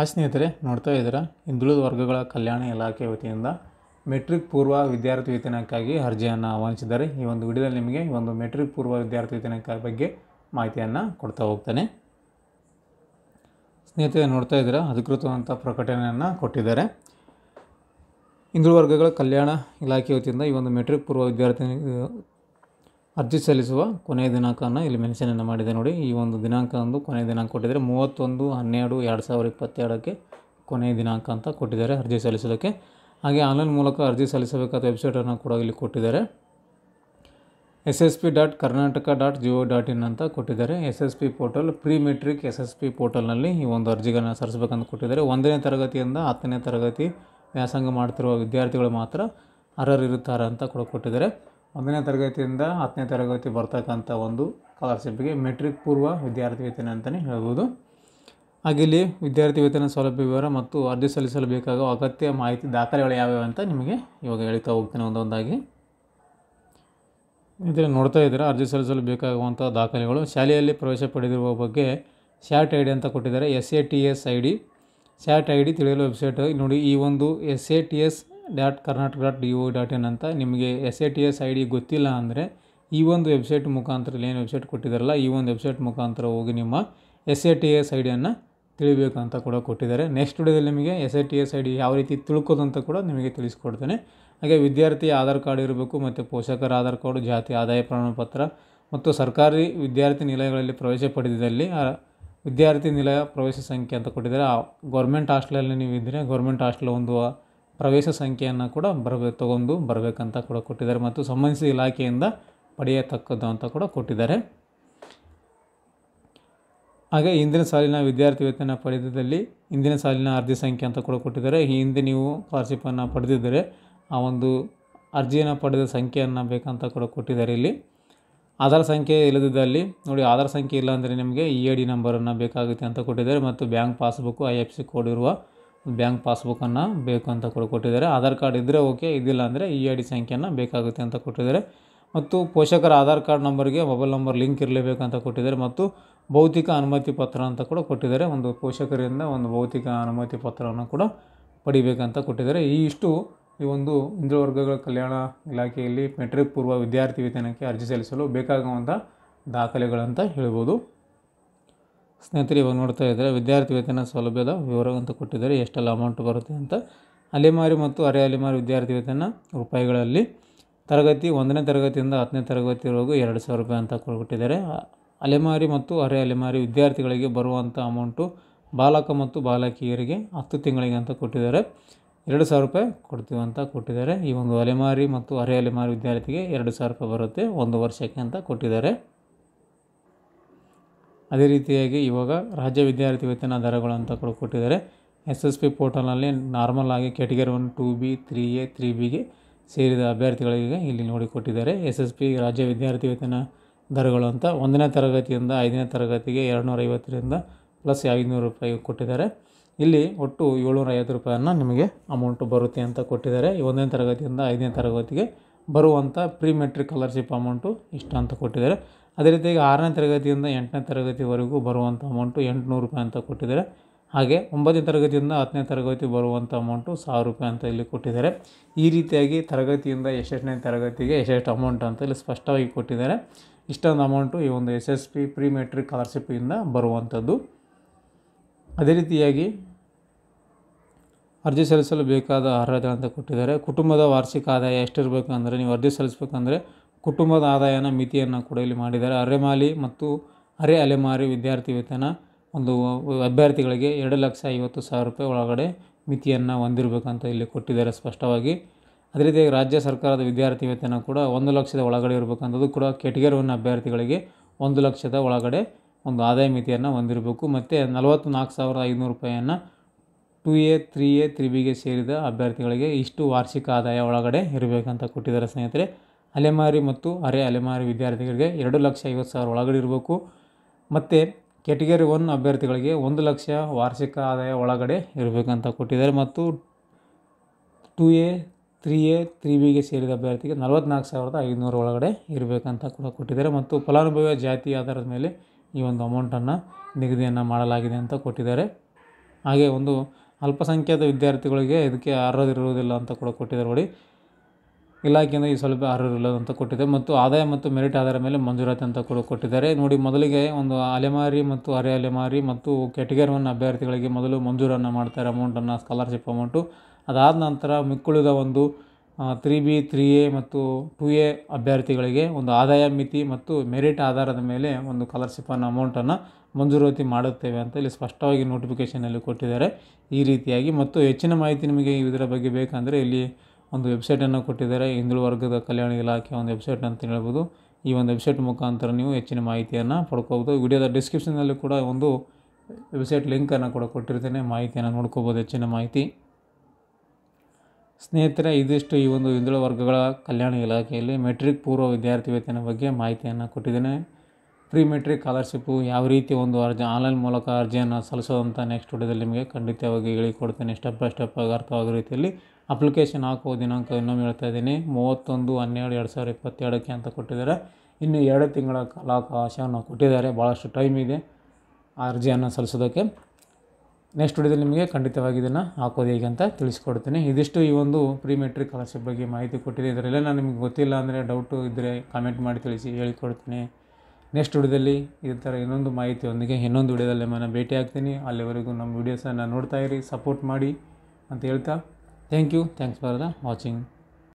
ಆ ಸ್ನೇಹಿತರೆ ನೋಡ್ತಾ ಇದ್ದೀರ ಹಿಂದುಳಿದ ವರ್ಗಗಳ ಕಲ್ಯಾಣ ಇಲಾಖೆ ವತಿಯಿಂದ ಮೆಟ್ರಿಕ್ ಪೂರ್ವ ವಿದ್ಯಾರ್ಥಿ ವೇತನಕ್ಕಾಗಿ ಅರ್ಜಿಯನ್ನು ಆಹ್ವಾನಿಸಿದ್ದಾರೆ ಈ ಒಂದು ವಿಡಿಯೋದಲ್ಲಿ ನಿಮಗೆ ಈ ಒಂದು ಮೆಟ್ರಿಕ್ ಪೂರ್ವ ವಿದ್ಯಾರ್ಥಿ ವೇತನಕ್ಕ ಬಗ್ಗೆ ಮಾಹಿತಿಯನ್ನು ಕೊಡ್ತಾ ಹೋಗ್ತಾನೆ ಸ್ನೇಹಿತರೆ ನೋಡ್ತಾ ಇದ್ದೀರಾ ಅಧಿಕೃತವಂಥ ಪ್ರಕಟಣೆಯನ್ನು ಕೊಟ್ಟಿದ್ದಾರೆ ಹಿಂದುಳಿದ ವರ್ಗಗಳ ಕಲ್ಯಾಣ ಇಲಾಖೆ ವತಿಯಿಂದ ಈ ಒಂದು ಮೆಟ್ರಿಕ್ ಪೂರ್ವ ವಿದ್ಯಾರ್ಥಿ ಅರ್ಜಿ ಸಲ್ಲಿಸುವ ಕೊನೆಯ ದಿನಾಂಕನ ಇಲ್ಲಿ ಮೆನ್ಷನನ್ನು ಮಾಡಿದೆ ನೋಡಿ ಈ ಒಂದು ದಿನಾಂಕ ಒಂದು ಕೊನೆಯ ದಿನಾಂಕ ಕೊಟ್ಟಿದ್ದಾರೆ ಮೂವತ್ತೊಂದು ಹನ್ನೆರಡು ಎರಡು ಸಾವಿರದ ಇಪ್ಪತ್ತೆರಡಕ್ಕೆ ಕೊನೆಯ ದಿನಾಂಕ ಅಂತ ಕೊಟ್ಟಿದ್ದಾರೆ ಅರ್ಜಿ ಸಲ್ಲಿಸೋದಕ್ಕೆ ಹಾಗೆ ಆನ್ಲೈನ್ ಮೂಲಕ ಅರ್ಜಿ ಸಲ್ಲಿಸಬೇಕಾದ ವೆಬ್ಸೈಟನ್ನು ಕೂಡ ಇಲ್ಲಿ ಕೊಟ್ಟಿದ್ದಾರೆ S S P dot Karnataka dot G O dot in ಅಂತ ಕೊಟ್ಟಿದ್ದಾರೆ S S P portal pre matric S S P ಪೋರ್ಟಲ್ನಲ್ಲಿ ಈ ಒಂದು ಅರ್ಜಿಗಳನ್ನು ಸಲ್ಲಿಸಬೇಕಂತ ಕೊಟ್ಟಿದ್ದಾರೆ ಒಂದನೇ ತರಗತಿಯಿಂದ ಹತ್ತನೇ ತರಗತಿ ವ್ಯಾಸಂಗ ಮಾಡ್ತಿರುವ ವಿದ್ಯಾರ್ಥಿಗಳು ಮಾತ್ರ ಅರ್ಹರಿರುತ್ತಾರೆ ಅಂತ ಕೂಡ ಕೊಟ್ಟಿದ್ದಾರೆ ಒಂದನೇ ತರಗತಿಯಿಂದ ಹತ್ತನೇ ತರಗತಿ ಬರ್ತಕ್ಕಂಥ ಒಂದು ಸ್ಕಾಲರ್ಶಿಪ್ಗೆ ಮೆಟ್ರಿಕ್ ಪೂರ್ವ ವಿದ್ಯಾರ್ಥಿ ವೇತನ ಅಂತಲೇ ಹೇಳ್ಬೋದು ಹಾಗೆ ವಿದ್ಯಾರ್ಥಿ ವೇತನ ಸೌಲಭ್ಯ ವಿವರ ಮತ್ತು ಅರ್ಜಿ ಸಲ್ಲಿಸಲು ಬೇಕಾಗುವ ಅಗತ್ಯ ಮಾಹಿತಿ ದಾಖಲೆಗಳು ಯಾವ್ಯಾವ ಅಂತ ನಿಮಗೆ ಇವಾಗ ಹೇಳ್ತಾ ಹೋಗ್ತೇನೆ ಒಂದೊಂದಾಗಿ ಇದರಲ್ಲಿ ನೋಡ್ತಾ ಇದ್ದೀರಾ ಅರ್ಜಿ ಸಲ್ಲಿಸಲು ಬೇಕಾಗುವಂಥ ದಾಖಲೆಗಳು ಶಾಲೆಯಲ್ಲಿ ಪ್ರವೇಶ ಪಡೆದಿರುವ ಬಗ್ಗೆ ಶ್ಯಾಟ್ ಐ ಡಿ ಅಂತ ಕೊಟ್ಟಿದ್ದಾರೆ S A T S I D ಶ್ಯಾಟ್ ಐ ಡಿ ತಿಳಿಯಲು ವೆಬ್ಸೈಟ್ ನೋಡಿ ಈ ಒಂದು S A T S dot Karnataka dot D O dot in ಅಂತ ನಿಮಗೆ S A T S I D ಗೊತ್ತಿಲ್ಲ ಅಂದರೆ ಈ ಒಂದು ವೆಬ್ಸೈಟ್ ಮುಖಾಂತರ ಏನು ವೆಬ್ಸೈಟ್ ಕೊಟ್ಟಿದ್ದಾರಲ್ಲ ಈ ಒಂದು ವೆಬ್ಸೈಟ್ ಮುಖಾಂತರ ಹೋಗಿ ನಿಮ್ಮ S A T S I ಡಿಯನ್ನು ಅಂತ ಕೂಡ ಕೊಟ್ಟಿದ್ದಾರೆ ನೆಕ್ಸ್ಟ್ ವಿಡಿಯೋದಲ್ಲಿ ನಿಮಗೆ S I T S I D ಯಾವ ರೀತಿ ತಿಳ್ಕೋದಂತ ಕೂಡ ನಿಮಗೆ ತಿಳಿಸ್ಕೊಡ್ತೇನೆ ಹಾಗೆ ವಿದ್ಯಾರ್ಥಿ ಆಧಾರ್ ಕಾರ್ಡ್ ಇರಬೇಕು ಮತ್ತು ಪೋಷಕರ ಆಧಾರ್ ಕಾರ್ಡು ಜಾತಿ ಆದಾಯ ಪ್ರಮಾಣಪತ್ರ ಮತ್ತು ಸರ್ಕಾರಿ ವಿದ್ಯಾರ್ಥಿ ನಿಲಯಗಳಲ್ಲಿ ಪ್ರವೇಶ ಪಡೆದಿದ್ದಲ್ಲಿ ವಿದ್ಯಾರ್ಥಿ ನಿಲಯ ಪ್ರವೇಶ ಸಂಖ್ಯೆ ಅಂತ ಕೊಟ್ಟಿದ್ದಾರೆ ಗೌರ್ಮೆಂಟ್ ಹಾಸ್ಟೆಲಲ್ಲಿ ನೀವು ಇದ್ದರೆ ಗೌರ್ಮೆಂಟ್ ಹಾಸ್ಟೆಲ್ ಒಂದು ಪ್ರವೇಶ ಸಂಖ್ಯೆಯನ್ನು ಕೂಡ ಬರಬೇಕು ತಗೊಂಡು ಬರಬೇಕಂತ ಕೂಡ ಕೊಟ್ಟಿದ್ದಾರೆ ಮತ್ತು ಸಂಬಂಧಿಸಿದ ಇಲಾಖೆಯಿಂದ ಪಡೆಯತಕ್ಕದ್ದು ಅಂತ ಕೂಡ ಕೊಟ್ಟಿದ್ದಾರೆ ಹಾಗೆ ಹಿಂದಿನ ಸಾಲಿನ ವಿದ್ಯಾರ್ಥಿ ವೇತನ ಪಡೆದಿದ್ದಲ್ಲಿ ಹಿಂದಿನ ಸಾಲಿನ ಅರ್ಜಿ ಸಂಖ್ಯೆ ಅಂತ ಕೂಡ ಕೊಟ್ಟಿದ್ದಾರೆ ಈ ಹಿಂದೆ ನೀವು ಸ್ಕಾಲರ್ಶಿಪ್ಪನ್ನು ಪಡೆದಿದ್ದರೆ ಆ ಒಂದು ಅರ್ಜಿಯನ್ನು ಪಡೆದ ಸಂಖ್ಯೆಯನ್ನು ಬೇಕಂತ ಕೂಡ ಕೊಟ್ಟಿದ್ದಾರೆ ಇಲ್ಲಿ ಆಧಾರ್ ಸಂಖ್ಯೆ ಇಲ್ಲದಿದ್ದಲ್ಲಿ ನೋಡಿ ಆಧಾರ್ ಸಂಖ್ಯೆ ಇಲ್ಲ ಅಂದರೆ ನಿಮಗೆ ಇ ಎ ಡಿ ನಂಬರನ್ನು ಬೇಕಾಗುತ್ತೆ ಅಂತ ಕೊಟ್ಟಿದ್ದಾರೆ ಮತ್ತು bank passbook I F C code ಇರುವ ಬ್ಯಾಂಕ್ ಪಾಸ್ಬುಕ್ಕನ್ನು ಬೇಕು ಅಂತ ಕೂಡ ಕೊಟ್ಟಿದ್ದಾರೆ ಆಧಾರ್ ಕಾರ್ಡ್ ಇದ್ದರೆ ಓಕೆ ಇದಿಲ್ಲ ಅಂದರೆ ಇ ಐ ಡಿ ಸಂಖ್ಯೆಯನ್ನು ಬೇಕಾಗುತ್ತೆ ಅಂತ ಕೊಟ್ಟಿದ್ದಾರೆ ಮತ್ತು ಪೋಷಕರ ಆಧಾರ್ ಕಾರ್ಡ್ ನಂಬರ್ಗೆ ಮೊಬೈಲ್ ನಂಬರ್ ಲಿಂಕ್ ಇರಲೇಬೇಕು ಅಂತ ಕೊಟ್ಟಿದ್ದಾರೆ ಮತ್ತು ಭೌತಿಕ ಅನುಮತಿ ಪತ್ರ ಅಂತ ಕೂಡ ಕೊಟ್ಟಿದ್ದಾರೆ ಒಂದು ಪೋಷಕರಿಂದ ಒಂದು ಭೌತಿಕ ಅನುಮತಿ ಪತ್ರವನ್ನು ಕೂಡ ಪಡಿಬೇಕಂತ ಕೊಟ್ಟಿದ್ದಾರೆ ಈ ಇಷ್ಟು ಈ ಒಂದು ವರ್ಗಗಳ ಕಲ್ಯಾಣ ಇಲಾಖೆಯಲ್ಲಿ ಮೆಟ್ರಿಕ್ ಪೂರ್ವ ವಿದ್ಯಾರ್ಥಿ ವೇತನಕ್ಕೆ ಅರ್ಜಿ ಸಲ್ಲಿಸಲು ಬೇಕಾಗುವಂಥ ದಾಖಲೆಗಳಂತ ಹೇಳ್ಬೋದು ಸ್ನೇಹಿತರು ಇವಾಗ ನೋಡ್ತಾ ಇದ್ದಾರೆ ವಿದ್ಯಾರ್ಥಿ ವೇತನ ಸೌಲಭ್ಯದ ವಿವರ ಅಂತ ಕೊಟ್ಟಿದ್ದಾರೆ ಎಷ್ಟೆಲ್ಲ ಅಮೌಂಟ್ ಬರುತ್ತೆ ಅಂತ ಅಲೆಮಾರಿ ಮತ್ತು ಅರೆ ಅಲೆಮಾರಿ ವಿದ್ಯಾರ್ಥಿ ವೇತನ ರೂಪಾಯಿಗಳಲ್ಲಿ ತರಗತಿ ಒಂದನೇ ತರಗತಿಯಿಂದ ಹತ್ತನೇ ತರಗತಿವರೆಗೂ ಎರಡು ಸಾವಿರ ರೂಪಾಯಿ ಅಂತ ಕೊಟ್ಟಿದ್ದಾರೆ ಅಲೆಮಾರಿ ಮತ್ತು ಅರೆ ಅಲೆಮಾರಿ ವಿದ್ಯಾರ್ಥಿಗಳಿಗೆ ಬರುವಂಥ ಅಮೌಂಟು ಬಾಲಕ ಮತ್ತು ಬಾಲಕಿಯರಿಗೆ ಹತ್ತು ತಿಂಗಳಿಗೆ ಅಂತ ಕೊಟ್ಟಿದ್ದಾರೆ ಎರಡು ಸಾವಿರ ರೂಪಾಯಿ ಕೊಡ್ತೀವಿ ಅಂತ ಕೊಟ್ಟಿದ್ದಾರೆ ಈ ಒಂದು ಅಲೆಮಾರಿ ಮತ್ತು ಅರೆ ಅಲೆಮಾರಿ ವಿದ್ಯಾರ್ಥಿಗೆ ಎರಡು ಸಾವಿರ ರೂಪಾಯಿ ಬರುತ್ತೆ ಒಂದು ವರ್ಷಕ್ಕೆ ಅಂತ ಕೊಟ್ಟಿದ್ದಾರೆ ಅದೇ ರೀತಿಯಾಗಿ ಇವಾಗ ರಾಜ್ಯ ವಿದ್ಯಾರ್ಥಿ ವೇತನ ದರಗಳು ಅಂತ ಕೂಡ ಕೊಟ್ಟಿದ್ದಾರೆ ಎಸ್ ಎಸ್ ಪಿ ಪೋರ್ಟಲ್ನಲ್ಲಿ ನಾರ್ಮಲ್ ಆಗಿ category one two B three A three ಬಿಗೆ ಸೇರಿದ ಅಭ್ಯರ್ಥಿಗಳಿಗೆ ಇಲ್ಲಿ ನೋಡಿ ಕೊಟ್ಟಿದ್ದಾರೆ ಎಸ್ ಎಸ್ ಪಿ ರಾಜ್ಯ ವಿದ್ಯಾರ್ಥಿ ವೇತನ ದರಗಳು ಅಂತ ಒಂದನೇ ತರಗತಿಯಿಂದ ಐದನೇ ತರಗತಿಗೆ ಎರಡು ಐವತ್ತರಿಂದ ಪ್ಲಸ್ ಐದುನೂರು ರೂಪಾಯಿ ಕೊಟ್ಟಿದ್ದಾರೆ ಇಲ್ಲಿ ಒಟ್ಟು ಏಳ್ನೂರ ಐವತ್ತು ರೂಪಾಯಿಯನ್ನು ನಿಮಗೆ ಅಮೌಂಟು ಬರುತ್ತೆ ಅಂತ ಕೊಟ್ಟಿದ್ದಾರೆ ಒಂದನೇ ತರಗತಿಯಿಂದ ಐದನೇ ತರಗತಿಗೆ ಬರುವಂಥ ಪ್ರೀ ಮೆಟ್ರಿಕ್ ಸ್ಕಾಲರ್ಶಿಪ್ ಅಮೌಂಟು ಇಷ್ಟ ಅಂತ ಕೊಟ್ಟಿದ್ದಾರೆ ಅದೇ ರೀತಿಯಾಗಿ ಆರನೇ ತರಗತಿಯಿಂದ ಎಂಟನೇ ತರಗತಿವರೆಗೂ ಬರುವಂಥ ಅಮೌಂಟು ಎಂಟುನೂರು ರೂಪಾಯಿ ಅಂತ ಕೊಟ್ಟಿದ್ದಾರೆ ಹಾಗೆ ಒಂಬತ್ತನೇ ತರಗತಿಯಿಂದ ಹತ್ತನೇ ತರಗತಿ ಬರುವಂಥ ಅಮೌಂಟು ಸಾವಿರ ರೂಪಾಯಿ ಅಂತ ಇಲ್ಲಿ ಕೊಟ್ಟಿದ್ದಾರೆ ಈ ರೀತಿಯಾಗಿ ತರಗತಿಯಿಂದ ಎಷ್ಟೆಷ್ಟನೇ ತರಗತಿಗೆ ಎಷ್ಟೆಷ್ಟು ಅಮೌಂಟ್ ಅಂತ ಇಲ್ಲಿ ಸ್ಪಷ್ಟವಾಗಿ ಕೊಟ್ಟಿದ್ದಾರೆ ಇಷ್ಟೊಂದು ಅಮೌಂಟು ಈ ಒಂದು S S P pre matric ಕಾಲರ್ಶಿಪ್ಪಿಂದ ಬರುವಂಥದ್ದು ಅದೇ ರೀತಿಯಾಗಿ ಅರ್ಜಿ ಸಲ್ಲಿಸಲು ಬೇಕಾದ ಅರ್ಹತೆ ಅಂತ ಕೊಟ್ಟಿದ್ದಾರೆ ಕುಟುಂಬದ ವಾರ್ಷಿಕ ಆದಾಯ ಎಷ್ಟಿರಬೇಕು ಅಂದರೆ ನೀವು ಅರ್ಜಿ ಸಲ್ಲಿಸಬೇಕಂದ್ರೆ ಕುಟುಂಬದ ಆದಾಯನ ಮಿತಿಯನ್ನು ಕೂಡ ಇಲ್ಲಿ ಮಾಡಿದ್ದಾರೆ ಅರೆಮಾಲಿ ಮತ್ತು ಅರೆ ಅಲೆಮಾರಿ ವಿದ್ಯಾರ್ಥಿ ವೇತನ ಒಂದು ಅಭ್ಯರ್ಥಿಗಳಿಗೆ ಎರಡು ಲಕ್ಷ ಐವತ್ತು ಸಾವಿರ ರೂಪಾಯಿ ಒಳಗಡೆ ಮಿತಿಯನ್ನು ಹೊಂದಿರಬೇಕಂತ ಇಲ್ಲಿ ಕೊಟ್ಟಿದ್ದಾರೆ ಸ್ಪಷ್ಟವಾಗಿ ಅದೇ ರೀತಿಯಾಗಿ ರಾಜ್ಯ ಸರ್ಕಾರದ ವಿದ್ಯಾರ್ಥಿ ವೇತನ ಕೂಡ ಒಂದು ಲಕ್ಷದ ಒಳಗಡೆ ಇರಬೇಕಂಥದ್ದು ಕೂಡ ಕೆಟಗರಿ ಒನ್ ಅಭ್ಯರ್ಥಿಗಳಿಗೆ ಒಂದು ಲಕ್ಷದ ಒಳಗಡೆ ಒಂದು ಆದಾಯ ಮಿತಿಯನ್ನು ಹೊಂದಿರಬೇಕು ಮತ್ತು ನಲವತ್ತು ನಾಲ್ಕು ಸಾವಿರದ ಐನೂರು ರೂಪಾಯಿಯನ್ನು two A three A three ಬಿಗೆ ಸೇರಿದ ಅಭ್ಯರ್ಥಿಗಳಿಗೆ ಇಷ್ಟು ವಾರ್ಷಿಕ ಆದಾಯ ಒಳಗಡೆ ಇರಬೇಕಂತ ಕೊಟ್ಟಿದ್ದಾರೆ ಸ್ನೇಹಿತರೆ ಅಲೆಮಾರಿ ಮತ್ತು ಅರೆ ಅಲೆಮಾರಿ ವಿದ್ಯಾರ್ಥಿಗಳಿಗೆ ಎರಡು ಲಕ್ಷ ಐವತ್ತು ಸಾವಿರ ಒಳಗಡೆ ಇರಬೇಕು ಮತ್ತು ಕೆಟಗರಿ ಒನ್ ಅಭ್ಯರ್ಥಿಗಳಿಗೆ ಒಂದು ಲಕ್ಷ ವಾರ್ಷಿಕ ಆದಾಯ ಒಳಗಡೆ ಇರಬೇಕಂತ ಕೊಟ್ಟಿದ್ದಾರೆ ಮತ್ತು two A three A three ಬಿಗೆ ಸೇರಿದ ಅಭ್ಯರ್ಥಿಗೆ ನಲವತ್ತ್ನಾಲ್ಕು ಸಾವಿರದ ಐದುನೂರು ಒಳಗಡೆ ಇರಬೇಕಂತ ಕೂಡ ಕೊಟ್ಟಿದ್ದಾರೆ ಮತ್ತು ಫಲಾನುಭವಿ ಜಾತಿ ಆಧಾರದ ಮೇಲೆ ಈ ಒಂದು ಅಮೌಂಟನ್ನು ನಿಗದಿಯನ್ನು ಮಾಡಲಾಗಿದೆ ಅಂತ ಕೊಟ್ಟಿದ್ದಾರೆ ಹಾಗೆ ಒಂದು ಅಲ್ಪಸಂಖ್ಯಾತ ವಿದ್ಯಾರ್ಥಿಗಳಿಗೆ ಇದಕ್ಕೆ ಇರುವುದಿಲ್ಲ ಅಂತ ಕೂಡ ಕೊಟ್ಟಿದ್ದಾರೆ ನೋಡಿ ಇಲಾಖೆಯಿಂದ ಈ ಸೌಲಭ್ಯ ಅರ್ಹರಿಲ್ಲ ಅಂತ ಕೊಟ್ಟಿದೆ ಮತ್ತು ಆದಾಯ ಮತ್ತು ಮೆರಿಟ್ ಆಧಾರ ಮೇಲೆ ಮಂಜೂರಾತಿ ಅಂತ ಕೂಡ ಕೊಟ್ಟಿದ್ದಾರೆ ನೋಡಿ ಮೊದಲಿಗೆ ಒಂದು ಅಲೆಮಾರಿ ಮತ್ತು ಅರೆ ಅಲೆಮಾರಿ ಮತ್ತು ಕೆಟಗರಿ ಒನ್ ಅಭ್ಯರ್ಥಿಗಳಿಗೆ ಮೊದಲು ಮಂಜೂರನ್ನು ಮಾಡ್ತಾರೆ ಅಮೌಂಟನ್ನು ಸ್ಕಾಲರ್ಶಿಪ್ ಅಮೌಂಟು ಅದಾದ ನಂತರ ಮಿಕ್ಕುಳಿದ ಒಂದು ತ್ರೀ ಬಿ ತ್ರೀ ಎ ಮತ್ತು ಟು ಎ ಅಭ್ಯರ್ಥಿಗಳಿಗೆ ಒಂದು ಆದಾಯ ಮಿತಿ ಮತ್ತು ಮೆರಿಟ್ ಆಧಾರದ ಮೇಲೆ ಒಂದು ಸ್ಕಾಲರ್ಶಿಪ್ಪನ್ನು ಅಮೌಂಟನ್ನು ಮಂಜೂರಾತಿ ಮಾಡುತ್ತೇವೆ ಅಂತ ಇಲ್ಲಿ ಸ್ಪಷ್ಟವಾಗಿ ನೋಟಿಫಿಕೇಷನಲ್ಲಿ ಕೊಟ್ಟಿದ್ದಾರೆ ಈ ರೀತಿಯಾಗಿ ಮತ್ತು ಹೆಚ್ಚಿನ ಮಾಹಿತಿ ನಿಮಗೆ ಇದರ ಬಗ್ಗೆ ಬೇಕಂದರೆ ಇಲ್ಲಿ ಒಂದು ವೆಬ್ಸೈಟನ್ನು ಕೊಟ್ಟಿದ್ದಾರೆ ಹಿಂದುಳು ವರ್ಗದ ಕಲ್ಯಾಣ ಇಲಾಖೆ ಒಂದು ವೆಬ್ಸೈಟ್ ಅಂತ ಹೇಳ್ಬೋದು ಈ ಒಂದು ವೆಬ್ಸೈಟ್ ಮುಖಾಂತರ ನೀವು ಹೆಚ್ಚಿನ ಮಾಹಿತಿಯನ್ನು ಪಡ್ಕೋಬೋದು ವಿಡಿಯೋದ ಡಿಸ್ಕ್ರಿಪ್ಷನಲ್ಲಿ ಕೂಡ ಒಂದು ವೆಬ್ಸೈಟ್ ಲಿಂಕನ್ನು ಕೂಡ ಕೊಟ್ಟಿರ್ತೇನೆ ಮಾಹಿತಿಯನ್ನು ನೋಡ್ಕೋಬೋದು ಹೆಚ್ಚಿನ ಮಾಹಿತಿ ಸ್ನೇಹಿತರೆ ಇದಿಷ್ಟು ಈ ಒಂದು ಹಿಂದುಳು ವರ್ಗಗಳ ಕಲ್ಯಾಣ ಇಲಾಖೆಯಲ್ಲಿ ಮೆಟ್ರಿಕ್ ಪೂರ್ವ ವಿದ್ಯಾರ್ಥಿ ವೇತನ ಬಗ್ಗೆ ಮಾಹಿತಿಯನ್ನು ಕೊಟ್ಟಿದ್ದೇನೆ ಪ್ರೀ ಮೆಟ್ರಿಕ್ ಸ್ಕಾಲರ್ಶಿಪ್ಪು ಯಾವ ರೀತಿ ಒಂದು ಅರ್ಜಿ ಆನ್ಲೈನ್ ಮೂಲಕ ಅರ್ಜಿಯನ್ನು ಸಲ್ಲಿಸೋದಂತ ನೆಕ್ಸ್ಟ್ ವಿಡಿಯೋದಲ್ಲಿ ನಿಮಗೆ ಖಂಡಿತವಾಗಿ ಹೇಳಿಕೊಡ್ತೇನೆ ಸ್ಟೆಪ್ ಬೈ ಸ್ಟೆಪ್ ಅರ್ಥವಾಗೋ ರೀತಿಯಲ್ಲಿ ಅಪ್ಲಿಕೇಶನ್ ಹಾಕೋ ದಿನಾಂಕ ಇನ್ನೊಮ್ಮೆ ಹೇಳ್ತಾ ಇದ್ದೀನಿ ಮೂವತ್ತೊಂದು ಹನ್ನೆರಡು ಎರಡು ಸಾವಿರ ಇಪ್ಪತ್ತೆರಡಕ್ಕೆ ಅಂತ ಕೊಟ್ಟಿದ್ದಾರೆ ಇನ್ನು ಎರಡು ತಿಂಗಳ ಕಾಲಾವಕಾಶವನ್ನು ಕೊಟ್ಟಿದ್ದಾರೆ ಭಾಳಷ್ಟು ಟೈಮ್ ಇದೆ ಆ ಅರ್ಜಿಯನ್ನು ಸಲ್ಲಿಸೋದಕ್ಕೆ ನೆಕ್ಸ್ಟ್ ವಿಡಿಯೋದಲ್ಲಿ ನಿಮಗೆ ಖಂಡಿತವಾಗಿ ಇದನ್ನು ಹಾಕೋದು ಹೇಗೆ ಅಂತ ತಿಳಿಸ್ಕೊಡ್ತೀನಿ ಇದಿಷ್ಟು ಈ ಒಂದು ಪ್ರೀ ಮೆಟ್ರಿಕ್ ಕಾಲರ್ಶಿಪ್ ಬಗ್ಗೆ ಮಾಹಿತಿ ಕೊಟ್ಟಿದೆ ಇದರಲ್ಲೇ ನಾನು ನಿಮಗೆ ಗೊತ್ತಿಲ್ಲ ಅಂದರೆ ಡೌಟು ಇದ್ದರೆ ಕಾಮೆಂಟ್ ಮಾಡಿ ತಿಳಿಸಿ ಹೇಳಿಕೊಡ್ತೀನಿ ನೆಕ್ಸ್ಟ್ ವಿಡಿಯೋದಲ್ಲಿ ಇದೇ ಥರ ಇನ್ನೊಂದು ಮಾಹಿತಿಯೊಂದಿಗೆ ಇನ್ನೊಂದು ವಿಡಿಯೋದಲ್ಲಿ ನಾನು ಭೇಟಿ ಆಗ್ತೀನಿ ಅಲ್ಲಿವರೆಗೂ ನಮ್ಮ ವೀಡಿಯೋಸನ್ನು ನೋಡ್ತಾ ಇರಿ ಸಪೋರ್ಟ್ ಮಾಡಿ ಅಂತ ಹೇಳ್ತಾ thank you thanks for the watching